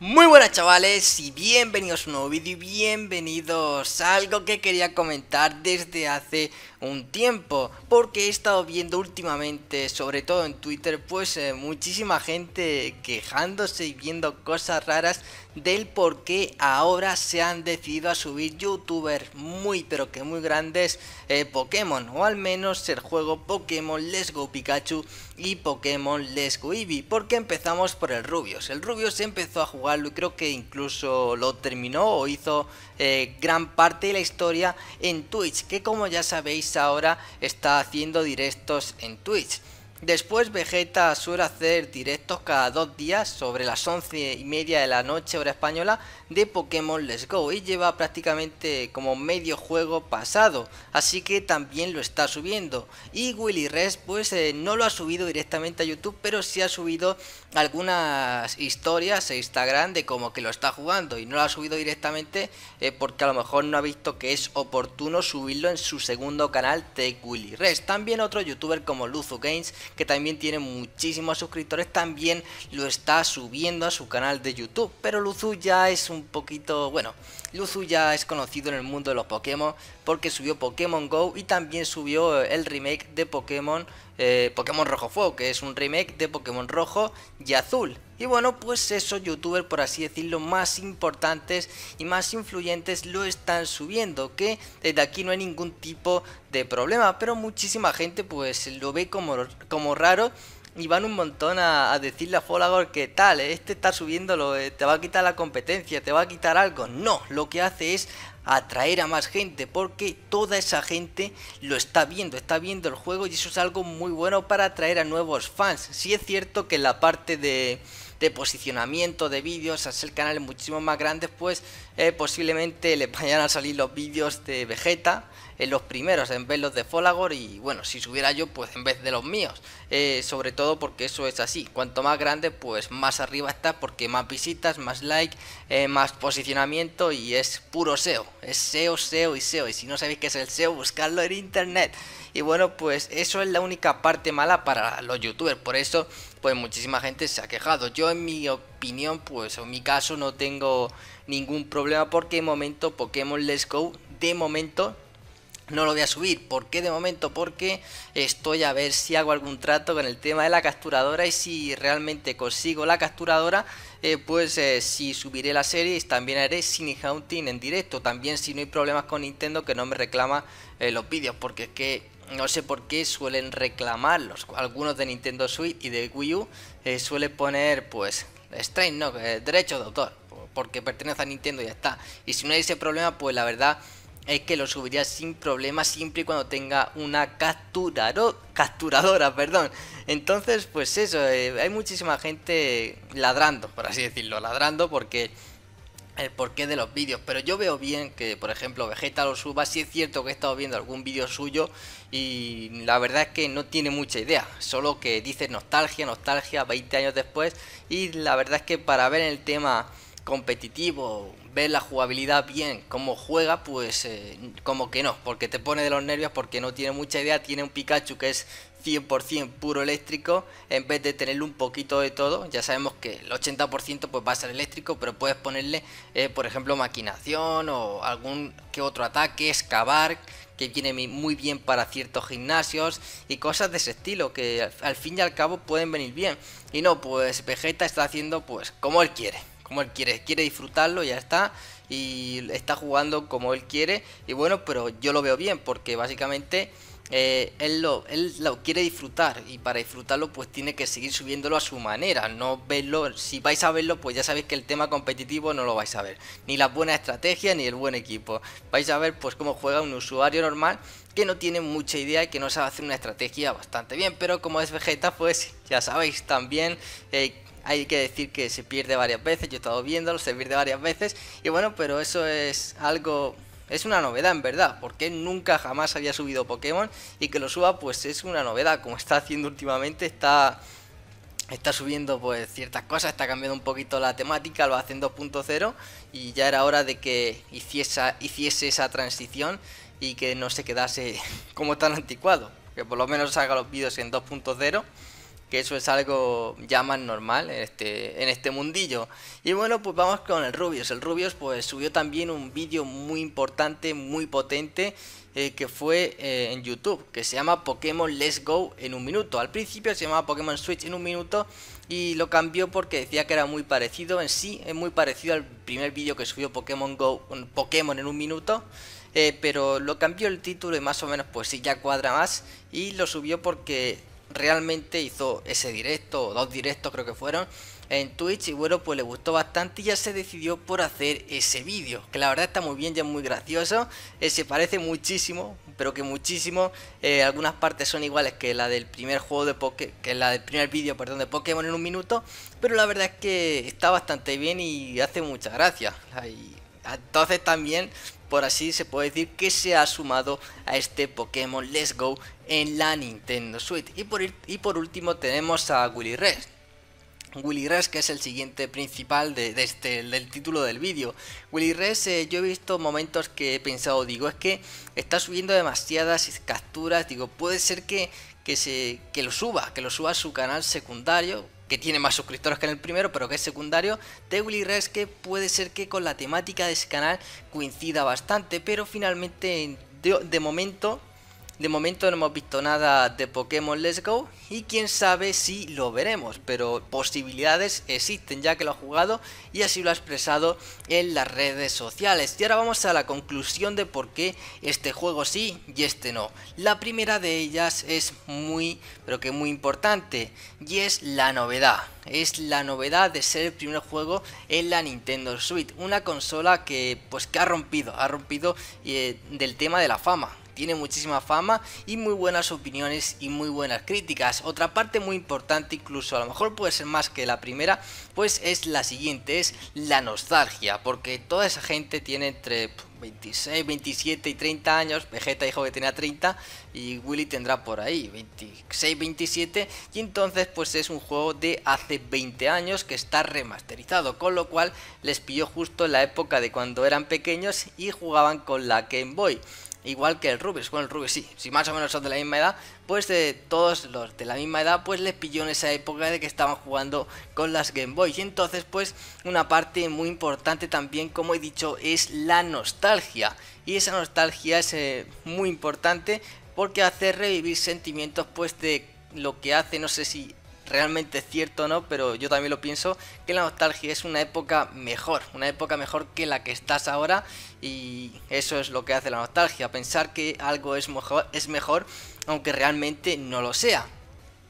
Muy buenas chavales y bienvenidos a un nuevo vídeo y bienvenidos a algo que quería comentar desde hace un tiempo porque he estado viendo últimamente, sobre todo en Twitter, pues eh, muchísima gente quejándose y viendo cosas raras del por qué ahora se han decidido a subir youtubers muy pero que muy grandes eh, Pokémon o al menos el juego Pokémon Let's Go Pikachu y Pokémon Let's Go Eevee porque empezamos por el Rubius, el Rubius empezó a jugarlo y creo que incluso lo terminó o hizo eh, gran parte de la historia en Twitch que como ya sabéis ahora está haciendo directos en Twitch Después Vegeta suele hacer directos cada dos días sobre las once y media de la noche hora española de Pokémon Let's Go y lleva prácticamente como medio juego pasado, así que también lo está subiendo. Y Willy Res pues eh, no lo ha subido directamente a YouTube, pero sí ha subido algunas historias en Instagram de como que lo está jugando y no lo ha subido directamente eh, porque a lo mejor no ha visto que es oportuno subirlo en su segundo canal de Willy Res. También otro youtuber como Luzu Games que también tiene muchísimos suscriptores también lo está subiendo a su canal de YouTube. Pero Luzu ya es un poquito, bueno, Luzu ya es conocido en el mundo de los Pokémon porque subió Pokémon Go y también subió eh, el remake de Pokémon eh, Pokémon Rojo Fuego, que es un remake de Pokémon Rojo y Azul. Y bueno, pues esos youtubers, por así decirlo, más importantes y más influyentes lo están subiendo, que desde aquí no hay ningún tipo de problema, pero muchísima gente pues lo ve como, como raro y van un montón a, decirle a Folagor que tal, eh, este está subiéndolo, eh, te va a quitar la competencia, te va a quitar algo. No, lo que hace es atraer a más gente porque toda esa gente lo está viendo, está viendo el juego y eso es algo muy bueno para atraer a nuevos fans. Si sí es cierto que la parte de de posicionamiento de vídeos, al ser canales muchísimo más grandes, pues eh, posiblemente le vayan a salir los vídeos de Vegeta en eh, los primeros en vez los de Folagor y bueno, si subiera yo pues en vez de los míos, eh, sobre todo porque eso es así, cuanto más grande pues más arriba está porque más visitas, más like, más posicionamiento y es puro SEO, es SEO, SEO y SEO y si no sabéis qué es el SEO buscarlo en internet y bueno, pues eso es la única parte mala para los youtubers. Por eso, pues muchísima gente se ha quejado. Yo en mi opinión, pues en mi caso no tengo ningún problema porque de momento Pokémon Let's Go, de momento no lo voy a subir. ¿Por qué de momento? Porque estoy a ver si hago algún trato con el tema de la capturadora y si realmente consigo la capturadora, eh, pues eh, si subiré la serie también haré Cine Hunting en directo. También si no hay problemas con Nintendo que no me reclama eh, los vídeos, porque es que no sé por qué suelen reclamarlos. Algunos de Nintendo Switch y de Wii U eh, suelen poner, pues, strain, ¿no? Eh, Derecho de autor, porque pertenece a Nintendo y ya está. Y si no hay ese problema, pues la verdad es que lo subiría sin problema siempre y cuando tenga una capturadora, perdón. Entonces, pues eso, eh, hay muchísima gente ladrando, por así decirlo, ladrando porque el porqué de los vídeos, pero yo veo bien que, por ejemplo, Vegeta lo suba. Si es cierto que he estado viendo algún vídeo suyo y la verdad es que no tiene mucha idea, solo que dice nostalgia, nostalgia 20 años después. Y la verdad es que para ver el tema competitivo, la jugabilidad bien, cómo juega, pues eh, como que no, porque te pone de los nervios, porque no tiene mucha idea, tiene un Pikachu que es 100% puro eléctrico, en vez de tenerle un poquito de todo, ya sabemos que el 80% pues va a ser eléctrico, pero puedes ponerle, eh, por ejemplo, maquinación o algún que otro ataque, excavar, que viene muy bien para ciertos gimnasios y cosas de ese estilo que al fin y al cabo pueden venir bien. Y no, pues Vegeta está haciendo pues como él quiere como él quiere, quiere disfrutarlo, ya está, y está jugando como él quiere, y bueno, pero yo lo veo bien, porque básicamente eh, él, lo, quiere disfrutar, y para disfrutarlo pues tiene que seguir subiéndolo a su manera, no verlo, si vais a verlo pues ya sabéis que el tema competitivo no lo vais a ver, ni la buena estrategia ni el buen equipo, vais a ver pues cómo juega un usuario normal que no tiene mucha idea y que no sabe hacer una estrategia bastante bien, pero como es Vegeta, pues ya sabéis también eh, hay que decir que se pierde varias veces, yo he estado viéndolo, se pierde varias veces, y bueno, pero eso es algo es una novedad en verdad, porque nunca jamás había subido Pokémon y que lo suba pues es una novedad, como está haciendo últimamente, está, está subiendo pues ciertas cosas, está cambiando un poquito la temática, lo hace en 2.0 y ya era hora de que hiciese, hiciese esa transición y que no se quedase como tan anticuado, que por lo menos haga los vídeos en 2.0 que eso es algo ya más normal en este, en este mundillo. Y bueno, pues vamos con el Rubius. El Rubius pues subió también un vídeo muy importante, muy potente, eh, que fue eh, en YouTube, que se llama Pokémon Let's Go en un minuto. Al principio se llamaba Pokémon Switch en un minuto y lo cambió porque decía que era muy parecido, en sí es muy parecido al primer vídeo que subió Pokémon Go, Pokémon en un minuto. Eh, pero lo cambió el título y más o menos pues sí ya cuadra más y lo subió porque realmente hizo ese directo, o dos directos creo que fueron, en Twitch y bueno, pues le gustó bastante y ya se decidió por hacer ese vídeo, que la verdad está muy bien, ya es muy gracioso, eh, se parece muchísimo, pero que muchísimo, eh, algunas partes son iguales que la del primer juego de Pokémon, que la del primer vídeo, perdón, de Pokémon en un minuto, pero la verdad es que está bastante bien y hace mucha gracia. Entonces también, por así se puede decir que se ha sumado a este Pokémon Let's Go en la Nintendo Switch. Y por, y por último tenemos a Willy Red Willy Rex, que es el siguiente principal de, este, del título del vídeo. Willy Rex, eh, yo he visto momentos que he pensado, digo, es que está subiendo demasiadas capturas, digo, puede ser que, que, se, que lo suba, que lo suba a su canal secundario, que tiene más suscriptores que en el primero, pero que es secundario. res que puede ser que con la temática de ese canal coincida bastante, pero finalmente de momento de momento no hemos visto nada de Pokémon Let's Go y quién sabe si lo veremos, pero posibilidades existen ya que lo ha jugado y así lo ha expresado en las redes sociales. Y ahora vamos a la conclusión de por qué este juego sí y este no. La primera de ellas es muy, pero que muy importante y es la novedad. Es la novedad de ser el primer juego en la Nintendo Switch, una consola que pues que ha rompido, ha rompido eh, del tema de la fama tiene muchísima fama y muy buenas opiniones y muy buenas críticas. Otra parte muy importante, incluso a lo mejor puede ser más que la primera, pues es la siguiente, es la nostalgia, porque toda esa gente tiene entre 26, 27 y 30 años, Vegeta dijo que tenía 30 y Willy tendrá por ahí 26, 27 y entonces pues es un juego de hace 20 años que está remasterizado, con lo cual les pilló justo en la época de cuando eran pequeños y jugaban con la Game Boy igual que el Rubius. Bueno, el Rubius sí, si más o menos son de la misma edad, pues de todos los de la misma edad, pues les pilló en esa época de que estaban jugando con las Game Boy. Y entonces, pues, una parte muy importante también, como he dicho, es la nostalgia. Y esa nostalgia es eh, muy importante porque hace revivir sentimientos, pues, de lo que hace, no sé si realmente cierto no, pero yo también lo pienso, que la nostalgia es una época mejor, una época mejor que la que estás ahora y eso es lo que hace la nostalgia, pensar que algo es mejor, es mejor aunque realmente no lo sea.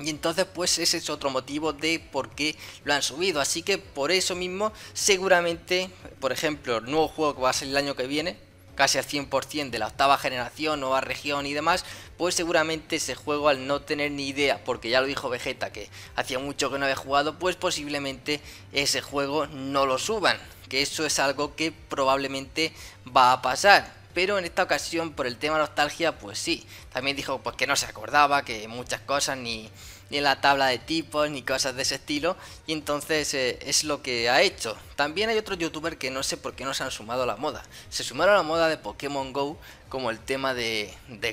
Y entonces pues ese es otro motivo de por qué lo han subido. Así que por eso mismo seguramente, por ejemplo, el nuevo juego que va a ser el año que viene, casi al 100% de la octava generación, nueva región y demás, pues seguramente ese juego al no tener ni idea, porque ya lo dijo Vegeta que hacía mucho que no había jugado, pues posiblemente ese juego no lo suban, que eso es algo que probablemente va a pasar. Pero en esta ocasión, por el tema nostalgia, pues sí. También dijo pues, que no se acordaba, que muchas cosas, ni, en la tabla de tipos, ni cosas de ese estilo. Y entonces eh, es lo que ha hecho. También hay otros youtubers que no sé por qué no se han sumado a la moda. Se sumaron a la moda de Pokémon Go, como el tema de, de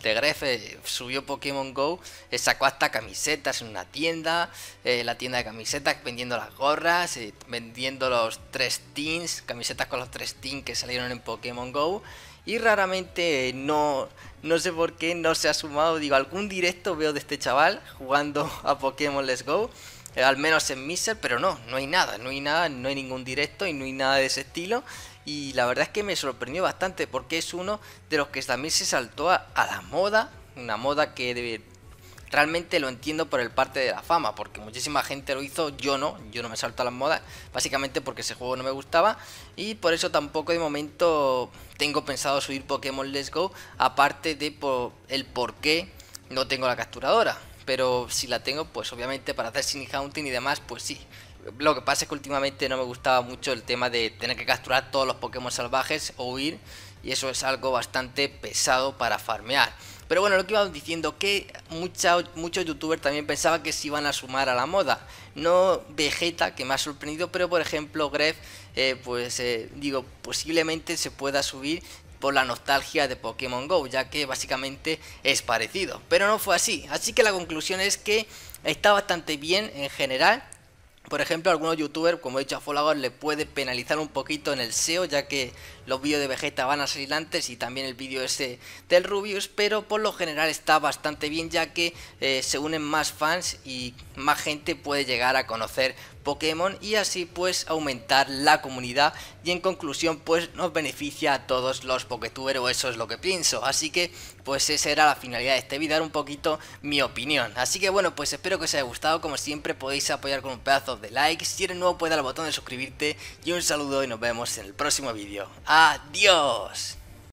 de Gref subió Pokémon Go, eh, sacó hasta camisetas en una tienda, eh, la tienda de camisetas vendiendo las gorras, eh, vendiendo los tres teams, camisetas con los tres teams que salieron en Pokémon Go. Y raramente no, no sé por qué no se ha sumado, digo, algún directo veo de este chaval jugando a Pokémon Let's Go, al menos en Miser, pero no, no hay nada, no hay nada, no hay ningún directo y no hay nada de ese estilo y la verdad es que me sorprendió bastante porque es uno de los que también se saltó a, la moda, una moda que realmente lo entiendo por el parte de la fama, porque muchísima gente lo hizo, yo no, yo no me salto a las modas, básicamente porque ese juego no me gustaba y por eso tampoco de momento tengo pensado subir Pokémon Let's Go, aparte de por el por qué no tengo la capturadora, pero si la tengo pues obviamente para hacer Sin Hunting y demás, pues sí, lo que pasa es que últimamente no me gustaba mucho el tema de tener que capturar todos los Pokémon salvajes o huir. Y eso es algo bastante pesado para farmear. Pero bueno, lo que iba diciendo, que muchos muchos youtubers también pensaban que se iban a sumar a la moda. No Vegeta, que me ha sorprendido, pero por ejemplo Gref, eh, pues eh, digo, posiblemente se pueda subir por la nostalgia de Pokémon GO, ya que básicamente es parecido. Pero no fue así, así que la conclusión es que está bastante bien en general por ejemplo, algunos youtubers, como he dicho a Folagor, le puede penalizar un poquito en el SEO, ya que los vídeos de Vegeta van a salir antes y también el vídeo ese del Rubius, pero por lo general está bastante bien, ya que eh, se unen más fans y más gente puede llegar a conocer Pokémon y así pues aumentar la comunidad y en conclusión pues nos beneficia a todos los Poketubers o eso es lo que pienso, así que pues esa era la finalidad de este vídeo, dar un poquito mi opinión, así que bueno pues espero que os haya gustado, como siempre podéis apoyar con un pedazo de like, si eres nuevo puedes dar al botón de suscribirte y un saludo y nos vemos en el próximo vídeo, adiós.